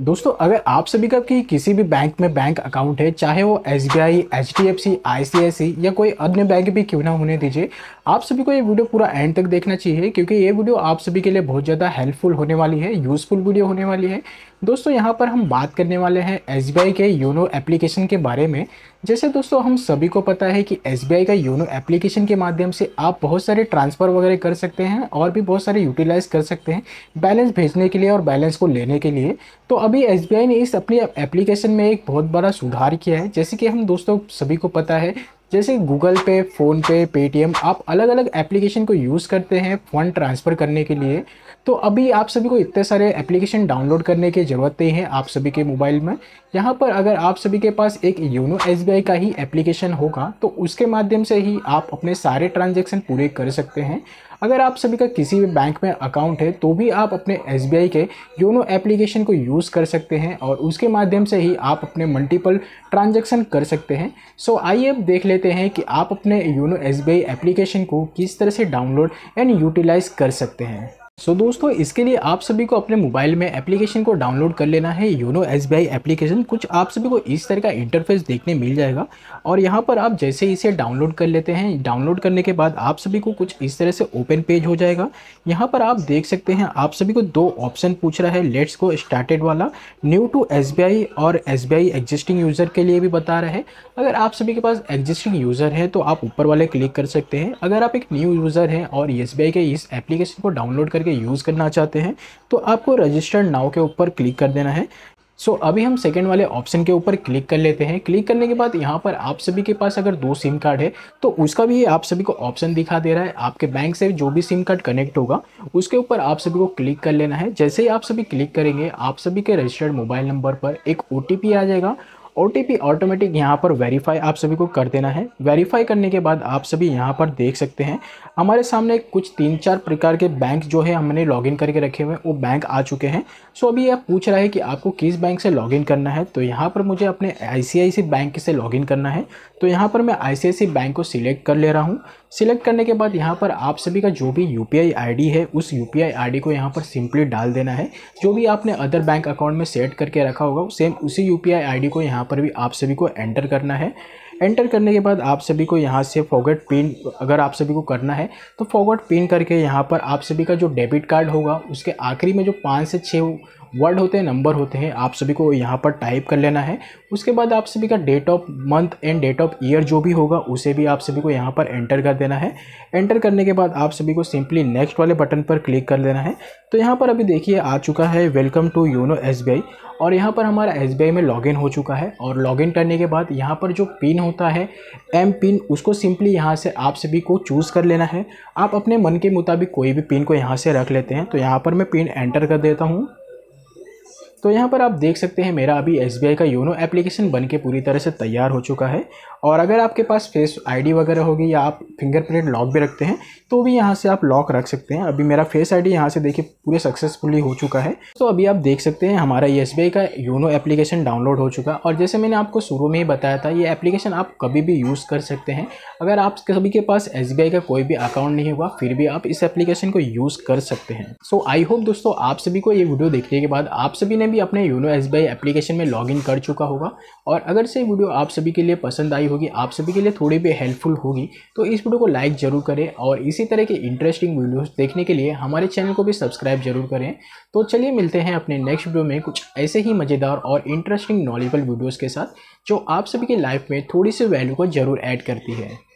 दोस्तों अगर आप सभी का कि किसी भी बैंक में बैंक अकाउंट है चाहे वो S B I H D F C I C I C I कोई अन्य बैंक भी क्यों ना होने दीजिए आप सभी को ये वीडियो पूरा एंड तक देखना चाहिए क्योंकि ये वीडियो आप सभी के लिए बहुत ज़्यादा हेल्पफुल होने वाली है यूज़फुल वीडियो होने वाली है दोस्तों यहाँ पर हम बात करने वाले हैं एस के योनो एप्लीकेशन के बारे में जैसे दोस्तों हम सभी को पता है कि एस का योनो एप्लीकेशन के माध्यम से आप बहुत सारे ट्रांसफ़र वगैरह कर सकते हैं और भी बहुत सारे यूटिलाइज़ कर सकते हैं बैलेंस भेजने के लिए और बैलेंस को लेने के लिए तो अभी एस ने इस अपनी एप्लीकेशन में एक बहुत बड़ा सुधार किया है जैसे कि हम दोस्तों सभी को पता है जैसे गूगल पे फ़ोनपे पेटीएम आप अलग अलग एप्लीकेशन को यूज़ करते हैं फ़ंड ट्रांसफ़र करने के लिए तो अभी आप सभी को इतने सारे एप्लीकेशन डाउनलोड करने की ज़रूरत नहीं है आप सभी के मोबाइल में यहाँ पर अगर आप सभी के पास एक योनो एस का ही एप्लीकेशन होगा तो उसके माध्यम से ही आप अपने सारे ट्रांजेक्शन पूरे कर सकते हैं अगर आप सभी का किसी भी बैंक में अकाउंट है तो भी आप अपने एस के योनो एप्लीकेशन को यूज़ कर सकते हैं और उसके माध्यम से ही आप अपने मल्टीपल ट्रांजेक्शन कर सकते हैं सो आइए अब देख लेते लेते हैं कि आप अपने योनो एस एप्लीकेशन को किस तरह से डाउनलोड एंड यूटिलाइज़ कर सकते हैं सो so, दोस्तों इसके लिए आप सभी को अपने मोबाइल में एप्लीकेशन को डाउनलोड कर लेना है YONO S B I application कुछ आप सभी को इस तरह का इंटरफेस देखने मिल जाएगा और यहाँ पर आप जैसे इसे डाउनलोड कर लेते हैं डाउनलोड करने के बाद आप सभी को कुछ इस तरह से ओपन पेज हो जाएगा यहाँ पर आप देख सकते हैं आप सभी को दो ऑप्शन पूछ रहा है लेट्स को स्टार्टेड वाला new to S B I और S B I existing user के लिए भी बता रहा है अगर आप सभी के पास एग्जिस्टिंग यूज़र है तो आप ऊपर वाले क्लिक कर सकते हैं अगर आप एक न्यू यूज़र हैं और एस बी आई के इस एप्लीकेशन को डाउनलोड कर करके यूज़ करना चाहते हैं तो आपको रजिस्टर्ड नाव के ऊपर क्लिक कर देना है सो so, अभी हम सेकेंड वाले ऑप्शन के ऊपर क्लिक कर लेते हैं क्लिक करने के बाद यहाँ पर आप सभी के पास अगर दो सिम कार्ड है तो उसका भी ये आप सभी को ऑप्शन दिखा दे रहा है आपके बैंक से जो भी सिम कार्ड कनेक्ट होगा उसके ऊपर आप सभी को क्लिक कर लेना है जैसे ही आप सभी क्लिक करेंगे आप सभी के रजिस्टर्ड मोबाइल नंबर पर एक ओ आ जाएगा ओ ऑटोमेटिक यहाँ पर वेरीफाई आप सभी को कर देना है वेरीफाई करने के बाद आप सभी यहाँ पर देख सकते हैं हमारे सामने कुछ तीन चार प्रकार के बैंक जो है हमने लॉगिन करके रखे हुए हैं वो बैंक आ चुके हैं सो अभी यह पूछ रहा है कि आपको किस बैंक से लॉगिन करना है तो यहाँ पर मुझे अपने आई बैंक से लॉगिन करना है तो यहाँ पर मैं आई बैंक को सिलेक्ट कर ले रहा हूँ सिलेक्ट करने के बाद यहाँ पर आप सभी का जो भी यू पी है उस यू पी को यहाँ पर सिंपली डाल देना है जो भी आपने अदर बैंक अकाउंट में सेट करके रखा होगा सेम उसी यू पी को यहाँ पर भी आप सभी को एंटर करना है एंटर करने के बाद आप सभी को यहाँ से फॉगट पिन अगर आप सभी को करना है तो फॉगट पिन करके यहाँ पर आप सभी का जो डेबिट कार्ड होगा उसके आखिरी में जो पाँच से छः वर्ड होते हैं नंबर होते हैं आप सभी को यहाँ पर टाइप कर लेना है उसके बाद आप सभी का date of month and date of year जो भी होगा उसे भी आप सभी को यहाँ पर एंटर कर देना है एंटर करने के बाद आप सभी को सिंपली नेक्स्ट वाले बटन पर क्लिक कर देना है तो यहाँ पर अभी देखिए आ चुका है वेलकम टू योनो एस और यहाँ पर हमारा एस में लॉगिन हो चुका है और लॉगिन करने के बाद यहाँ पर जो पिन होता है एम पिन उसको सिंपली यहाँ से आप सभी को चूज़ कर लेना है आप अपने मन के मुताबिक कोई भी पिन को यहाँ से रख लेते हैं तो यहाँ पर मैं पिन एंटर कर देता हूँ तो यहाँ पर आप देख सकते हैं मेरा अभी एस का योनो एप्लीकेशन बन के पूरी तरह से तैयार हो चुका है और अगर आपके पास फेस आईडी वगैरह होगी या आप फिंगरप्रिंट लॉक भी रखते हैं तो भी यहाँ से आप लॉक रख सकते हैं अभी मेरा फेस आईडी यहाँ से देखिए पूरे सक्सेसफुली हो चुका है तो अभी आप देख सकते हैं हमारा ये एस का यूनो एप्लीकेशन डाउनलोड हो चुका और जैसे मैंने आपको शुरू में ही बताया था ये एप्लीकेशन आप कभी भी यूज़ कर सकते हैं अगर आप सभी के पास एस का कोई भी अकाउंट नहीं हुआ फिर भी आप इस एप्लीकेशन को यूज़ कर सकते हैं सो आई होप दोस्तों आप सभी को ये वीडियो देखने के बाद आप सभी ने भी अपने यूनो एस एप्लीकेशन में लॉग कर चुका होगा और अगर से वीडियो आप सभी के लिए पसंद आई हो होगी आप सभी के लिए थोड़ी भी हेल्पफुल होगी तो इस वीडियो को लाइक ज़रूर करें और इसी तरह के इंटरेस्टिंग वीडियोस देखने के लिए हमारे चैनल को भी सब्सक्राइब जरूर करें तो चलिए मिलते हैं अपने नेक्स्ट वीडियो में कुछ ऐसे ही मज़ेदार और इंटरेस्टिंग नॉलेबल वीडियोज़ के साथ जो आप सभी की लाइफ में थोड़ी सी वैल्यू को ज़रूर ऐड करती है